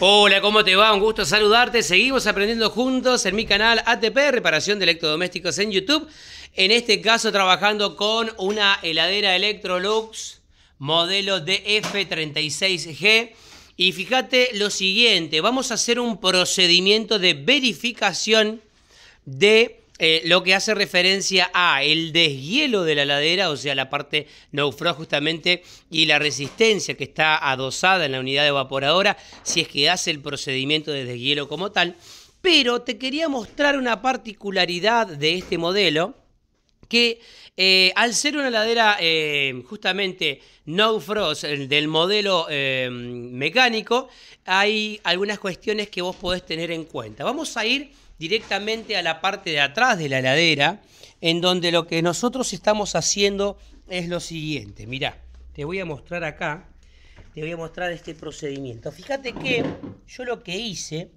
Hola, ¿cómo te va? Un gusto saludarte. Seguimos aprendiendo juntos en mi canal ATP, reparación de electrodomésticos en YouTube. En este caso trabajando con una heladera Electrolux modelo DF36G. Y fíjate lo siguiente, vamos a hacer un procedimiento de verificación de eh, lo que hace referencia a el deshielo de la ladera, o sea, la parte no-frost justamente, y la resistencia que está adosada en la unidad evaporadora, si es que hace el procedimiento de deshielo como tal. Pero te quería mostrar una particularidad de este modelo, que eh, al ser una ladera eh, justamente no frost del modelo mecánico, hay algunas cuestiones que vos podés tener en cuenta. Vamos a ir directamente a la parte de atrás de la heladera, en donde lo que nosotros estamos haciendo es lo siguiente. Mirá, te voy a mostrar acá, te voy a mostrar este procedimiento. Fíjate que yo lo que hice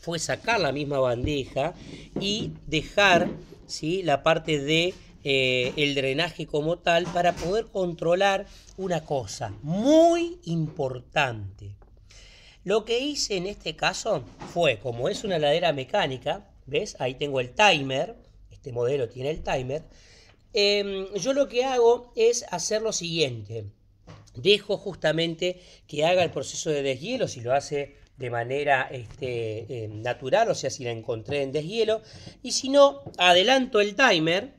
fue sacar la misma bandeja y dejar ¿sí? la parte de eh, el drenaje como tal para poder controlar una cosa muy importante. Lo que hice en este caso fue, como es una ladera mecánica, ¿ves? Ahí tengo el timer, este modelo tiene el timer. Em, yo lo que hago es hacer lo siguiente. Dejo justamente que haga el proceso de deshielo, si lo hace de manera este, em, natural, o sea, si la encontré en deshielo. Y si no, adelanto el timer,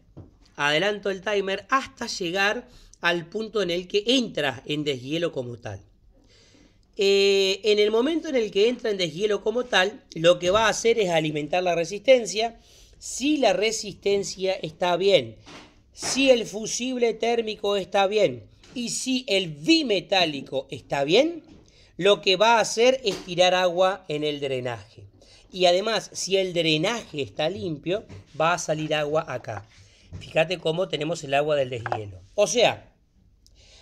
adelanto el timer hasta llegar al punto en el que entra en deshielo como tal. Eh, en el momento en el que entra en deshielo como tal, lo que va a hacer es alimentar la resistencia. Si la resistencia está bien, si el fusible térmico está bien y si el bimetálico está bien, lo que va a hacer es tirar agua en el drenaje. Y además, si el drenaje está limpio, va a salir agua acá. Fíjate cómo tenemos el agua del deshielo. O sea,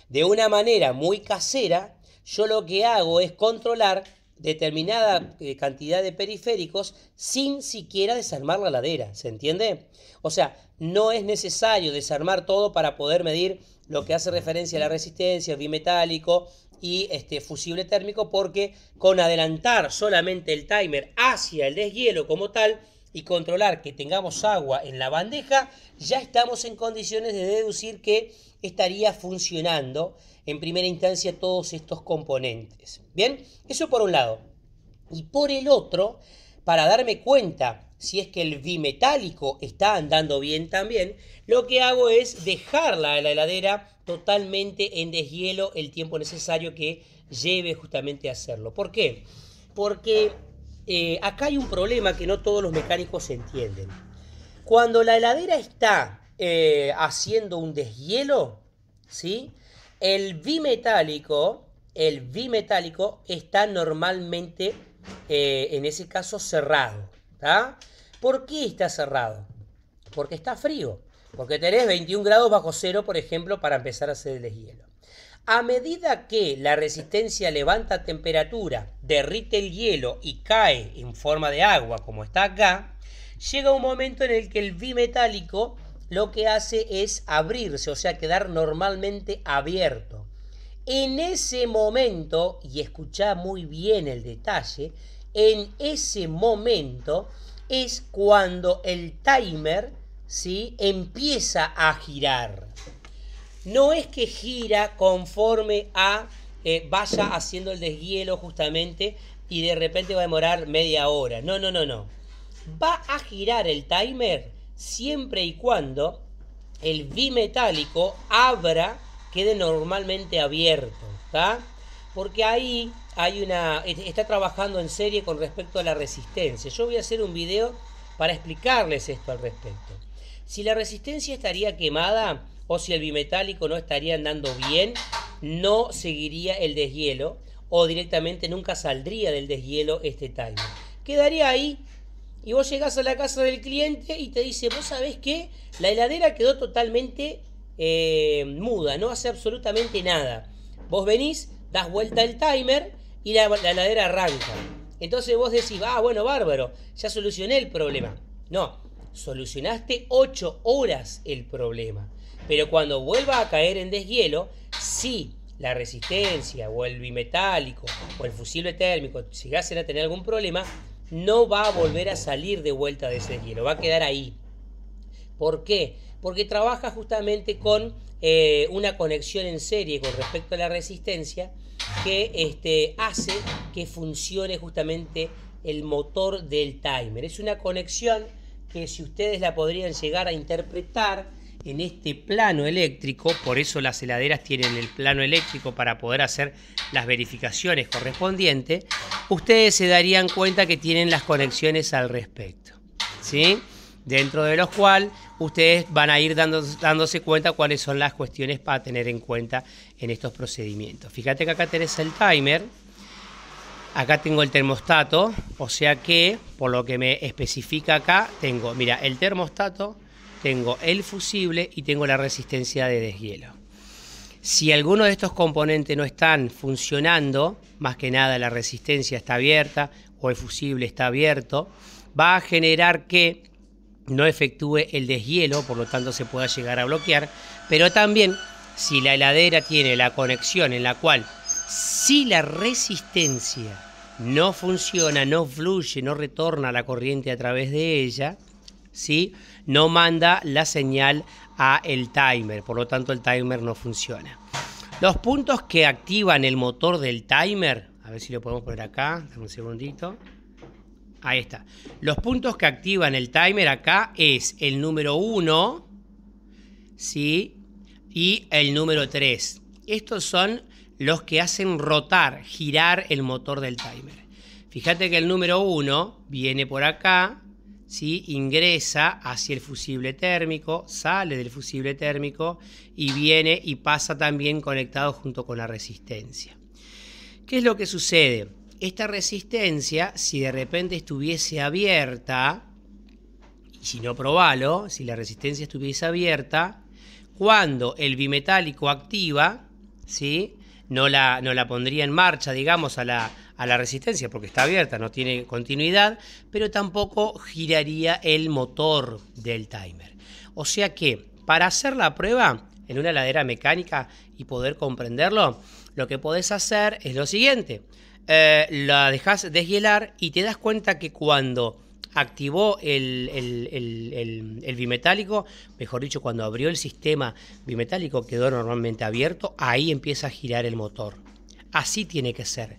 de una manera muy casera, yo lo que hago es controlar determinada eh, cantidad de periféricos sin siquiera desarmar la ladera, ¿se entiende? O sea, no es necesario desarmar todo para poder medir lo que hace referencia a la resistencia, bimetálico y este fusible térmico, porque con adelantar solamente el timer hacia el deshielo como tal y controlar que tengamos agua en la bandeja, ya estamos en condiciones de deducir que estaría funcionando en primera instancia todos estos componentes. Bien, eso por un lado. Y por el otro, para darme cuenta si es que el bimetálico está andando bien también, lo que hago es dejarla la heladera totalmente en deshielo el tiempo necesario que lleve justamente a hacerlo. ¿Por qué? Porque eh, acá hay un problema que no todos los mecánicos entienden. Cuando la heladera está eh, haciendo un deshielo, ¿sí? El bimetálico, el bimetálico está normalmente, eh, en ese caso, cerrado. ¿Por qué está cerrado? Porque está frío. Porque tenés 21 grados bajo cero, por ejemplo, para empezar a hacer el deshielo. A medida que la resistencia levanta temperatura, derrite el hielo y cae en forma de agua, como está acá, llega un momento en el que el bimetálico lo que hace es abrirse, o sea, quedar normalmente abierto. En ese momento, y escucha muy bien el detalle, en ese momento es cuando el timer ¿sí? empieza a girar. No es que gira conforme a eh, vaya haciendo el deshielo justamente y de repente va a demorar media hora. No, no, no, no. Va a girar el timer siempre y cuando el bimetálico abra quede normalmente abierto, Porque ahí hay una está trabajando en serie con respecto a la resistencia. Yo voy a hacer un video para explicarles esto al respecto. Si la resistencia estaría quemada o si el bimetálico no estaría andando bien, no seguiría el deshielo o directamente nunca saldría del deshielo este timer. Quedaría ahí y vos llegás a la casa del cliente y te dice, vos sabés que la heladera quedó totalmente eh, muda, no hace absolutamente nada. Vos venís, das vuelta el timer y la, heladera arranca. Entonces vos decís, ah, bueno, bárbaro, ya solucioné el problema. No, solucionaste 8 horas el problema. Pero cuando vuelva a caer en deshielo, ...si la resistencia o el bimetálico o el fusible térmico llegasen a tener algún problema, no va a volver a salir de vuelta de ese hielo, va a quedar ahí. ¿Por qué? Porque trabaja justamente con eh, una conexión en serie con respecto a la resistencia que este, hace que funcione justamente el motor del timer. Es una conexión que si ustedes la podrían llegar a interpretar, en este plano eléctrico, por eso las heladeras tienen el plano eléctrico para poder hacer las verificaciones correspondientes, ustedes se darían cuenta que tienen las conexiones al respecto. Dentro de los cuales ustedes van a ir dando, dándose cuenta cuáles son las cuestiones para tener en cuenta en estos procedimientos. Fíjate que acá tenés el timer, Acá tengo el termostato, o sea que, por lo que me especifica acá, tengo, mira, el termostato, tengo el fusible y tengo la resistencia de deshielo. Si alguno de estos componentes no están funcionando, más que nada la resistencia está abierta o el fusible está abierto, va a generar que no efectúe el deshielo, por lo tanto se pueda llegar a bloquear, pero también si la heladera tiene la conexión en la cual si la resistencia no funciona, no fluye, no retorna la corriente a través de ella, ¿sí? No manda la señal a el timer, por lo tanto el timer no funciona. Los puntos que activan el motor del timer, a ver si lo podemos poner acá, un segundito. Ahí está. Los puntos que activan el timer acá es el número 1, ¿sí? Y el número 3. Estos son los que hacen rotar, girar el motor del timer. Fíjate que el número 1 viene por acá, ingresa hacia el fusible térmico, sale del fusible térmico y viene y pasa también conectado junto con la resistencia. ¿Qué es lo que sucede? Esta resistencia, si de repente estuviese abierta, y si no probalo, si la resistencia estuviese abierta, cuando el bimetálico activa, ¿sí? no, la, no la pondría en marcha, digamos, a la, a la resistencia porque está abierta, no tiene continuidad, pero tampoco giraría el motor del timer. O sea que para hacer la prueba en una ladera mecánica y poder comprenderlo, lo que podés hacer es lo siguiente. Eh, la dejas deshielar y te das cuenta que cuando activó el, el, el, bimetálico, mejor dicho, cuando abrió el sistema bimetálico, quedó normalmente abierto, ahí empieza a girar el motor. Así tiene que ser.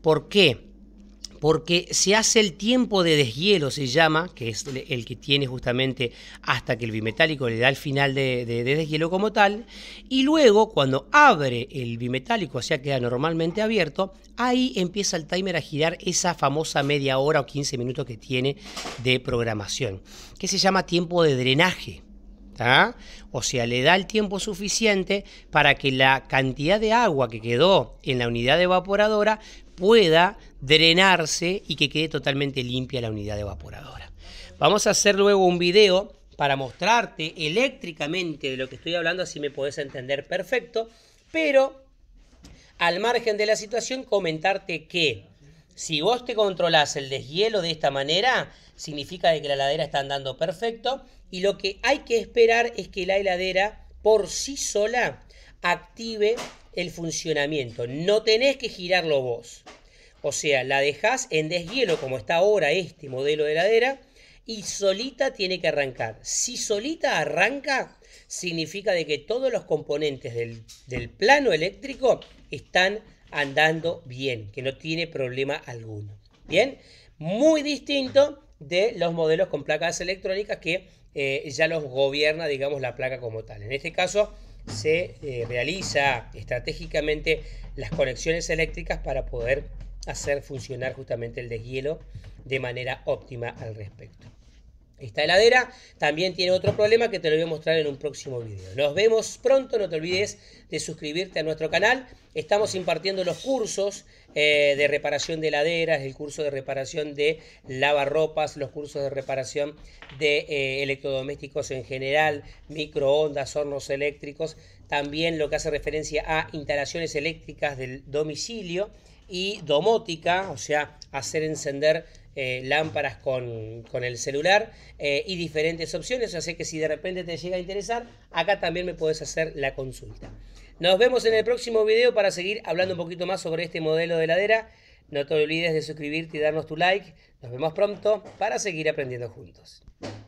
¿Por qué? Porque se hace el tiempo de deshielo, se llama, que es el que tiene justamente hasta que el bimetálico le da el final de, deshielo como tal, y luego cuando abre el bimetálico, o sea, queda normalmente abierto, ahí empieza el timer a girar esa famosa media hora o 15 minutos que tiene de programación, que se llama tiempo de drenaje. O sea, le da el tiempo suficiente para que la cantidad de agua que quedó en la unidad evaporadora pueda drenarse y que quede totalmente limpia la unidad evaporadora. Vamos a hacer luego un video para mostrarte eléctricamente de lo que estoy hablando, así me podés entender perfecto, pero al margen de la situación comentarte que si vos te controlás el deshielo de esta manera, significa que la heladera está andando perfecto y lo que hay que esperar es que la heladera por sí sola active el funcionamiento. No tenés que girarlo vos. O sea, la dejás en deshielo como está ahora este modelo de heladera y solita tiene que arrancar. Si solita arranca, significa de que todos los componentes del, del plano eléctrico están andando bien, que no tiene problema alguno. Bien, muy distinto de los modelos con placas electrónicas que eh, ya los gobierna, digamos, la placa como tal. En este caso se eh, realiza estratégicamente las conexiones eléctricas para poder hacer funcionar justamente el deshielo de manera óptima al respecto esta heladera. También tiene otro problema que te lo voy a mostrar en un próximo video. Nos vemos pronto, no te olvides de suscribirte a nuestro canal. Estamos impartiendo los cursos eh, de reparación de heladeras, el curso de reparación de lavarropas, los cursos de reparación de eh, electrodomésticos en general, microondas, hornos eléctricos, también lo que hace referencia a instalaciones eléctricas del domicilio y domótica, o sea, hacer encender eh, lámparas con, el celular eh, y diferentes opciones. Así que si de repente te llega a interesar, acá también me puedes hacer la consulta. Nos vemos en el próximo video para seguir hablando un poquito más sobre este modelo de heladera. No te olvides de suscribirte y darnos tu like. Nos vemos pronto para seguir aprendiendo juntos.